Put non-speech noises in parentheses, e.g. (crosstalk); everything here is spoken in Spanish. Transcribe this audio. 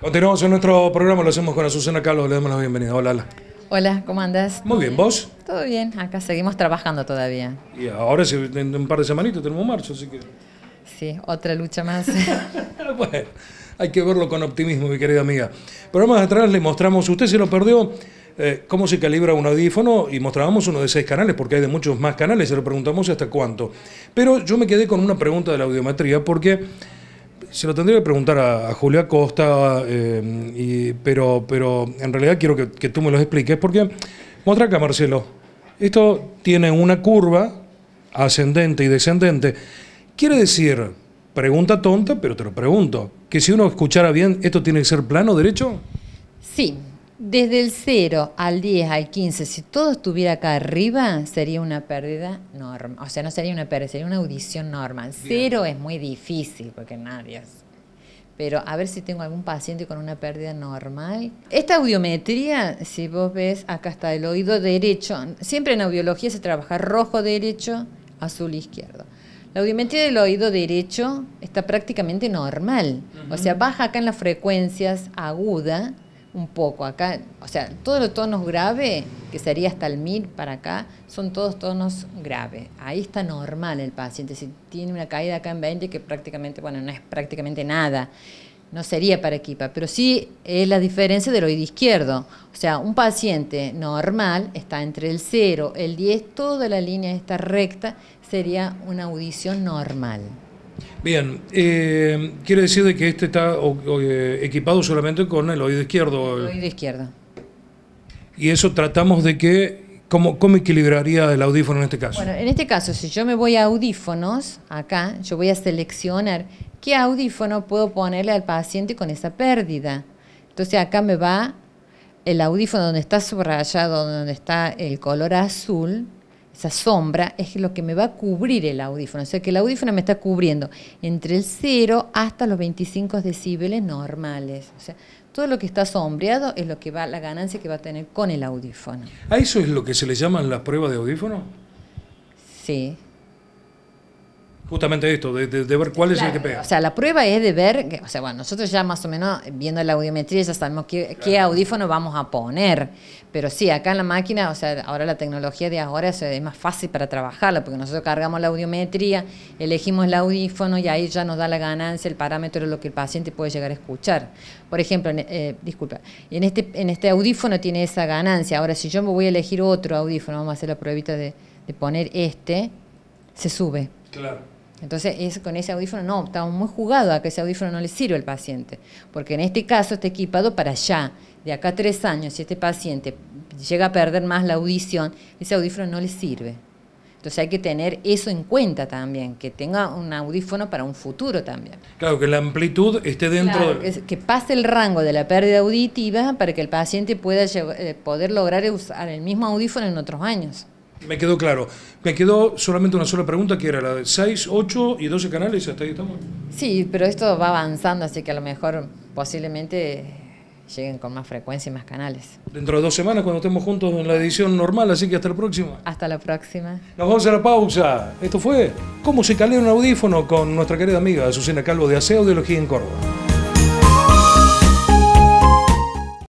Continuamos en nuestro programa, lo hacemos con Azucena Carlos, le damos la bienvenida. Hola, Hola, ¿cómo andas? Muy bien, ¿vos? Todo bien, acá seguimos trabajando todavía. Y ahora en un par de semanitas tenemos marzo, así que... Sí, otra lucha más. (laughs) bueno, hay que verlo con optimismo, mi querida amiga. Programas atrás le mostramos, usted se lo perdió, eh, cómo se calibra un audífono y mostrábamos uno de seis canales, porque hay de muchos más canales, se lo preguntamos hasta cuánto. Pero yo me quedé con una pregunta de la audiometría, porque se lo tendría que preguntar a, Julia Costa, eh, pero, pero en realidad quiero que, tú me lo expliques, porque muestra acá, Marcelo, esto tiene una curva ascendente y descendente. Quiere decir, pregunta tonta, pero te lo pregunto, que si uno escuchara bien, ¿esto tiene que ser plano, derecho? Sí, desde el 0 al 10 al 15, si todo estuviera acá arriba, sería una pérdida normal. O sea, no sería una pérdida, sería una audición normal. Cero es muy difícil porque nadie es. Pero a ver si tengo algún paciente con una pérdida normal. Esta audiometría, si vos ves, acá está el oído derecho. Siempre en audiología se trabaja rojo derecho, azul izquierdo. La audiometría del oído derecho está prácticamente normal. O sea, baja acá en las frecuencias aguda un poco. Acá, o sea, todos los tonos graves, que sería hasta el 1000 para acá, son todos tonos graves. Ahí está normal el paciente. Si tiene una caída acá en 20, que prácticamente, bueno, no es prácticamente nada. No sería para equipa, pero sí es la diferencia del oído izquierdo. O sea, un paciente normal está entre el 0, el 10, toda la línea está recta, sería una audición normal. Bien, eh, quiere decir que este está eh, equipado solamente con el oído izquierdo. El oído izquierdo. Y eso tratamos de que, ¿cómo, ¿cómo equilibraría el audífono en este caso? Bueno, en este caso, si yo me voy a audífonos, acá, yo voy a seleccionar qué audífono puedo ponerle al paciente con esa pérdida. Entonces acá me va el audífono donde está subrayado, donde está el color azul, esa sombra, es lo que me va a cubrir el audífono. O sea que el audífono me está cubriendo entre el 0 hasta los 25 decibeles normales. O sea, todo lo que está sombreado es lo que va, la ganancia que va a tener con el audífono. ¿A eso es lo que se le llaman las pruebas de audífono? Sí, Justamente esto, de, ver cuál es el que pega. O sea, la prueba es de ver, o sea, bueno, nosotros ya más o menos viendo la audiometría ya sabemos qué, audífono vamos a poner, pero sí, acá en la máquina, o sea, ahora la tecnología de ahora es más fácil para trabajarla, porque nosotros cargamos la audiometría, elegimos el audífono y ahí ya nos da la ganancia, el parámetro de lo que el paciente puede llegar a escuchar. Por ejemplo, eh, disculpa, en este, en este audífono tiene esa ganancia, ahora si yo me voy a elegir otro audífono, vamos a hacer la pruebita de, de poner este, se sube. Claro. Entonces, con ese audífono no, estamos muy jugados a que ese audífono no le sirva al paciente, porque en este caso está equipado para allá. de acá a tres años, si este paciente llega a perder más la audición, ese audífono no le sirve. Entonces hay que tener eso en cuenta también, que tenga un audífono para un futuro también. Claro, que la amplitud esté dentro... Claro, que, pase el rango de la pérdida auditiva para que el paciente pueda eh, poder lograr usar el mismo audífono en otros años. Me quedó claro. Me quedó solamente una sola pregunta, que era la de 6, 8 y 12 canales, hasta ahí estamos. Sí, pero esto va avanzando, así que a lo mejor posiblemente lleguen con más frecuencia y más canales. Dentro de dos semanas, cuando estemos juntos en la edición normal, así que hasta la próxima. Hasta la próxima. Nos vamos a la pausa. Esto fue Cómo se calea un audífono con nuestra querida amiga Susana Calvo de Aseo de Logía en Córdoba.